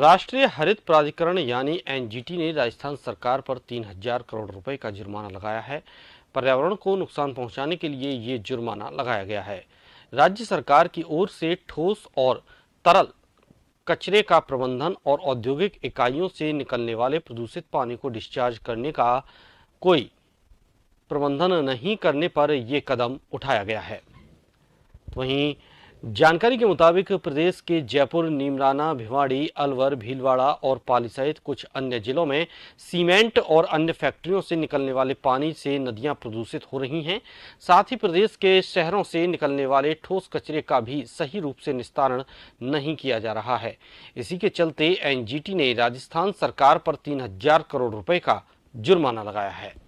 राष्ट्रीय हरित प्राधिकरण यानी एनजीटी ने राजस्थान सरकार पर तीन हजार करोड़ रुपए का जुर्माना लगाया है पर्यावरण को नुकसान पहुंचाने के लिए ये जुर्माना लगाया गया है राज्य सरकार की ओर से ठोस और तरल कचरे का प्रबंधन और औद्योगिक इकाइयों से निकलने वाले प्रदूषित पानी को डिस्चार्ज करने का कोई प्रबंधन नहीं करने पर यह कदम उठाया गया है वहीं जानकारी के मुताबिक प्रदेश के जयपुर नीमराना भिवाड़ी अलवर भीलवाड़ा और पाली सहित कुछ अन्य जिलों में सीमेंट और अन्य फैक्ट्रियों से निकलने वाले पानी से नदियां प्रदूषित हो रही हैं साथ ही प्रदेश के शहरों से निकलने वाले ठोस कचरे का भी सही रूप से निस्तारण नहीं किया जा रहा है इसी के चलते एनजीटी ने राजस्थान सरकार पर तीन हजार करोड़ रुपये का जुर्माना लगाया है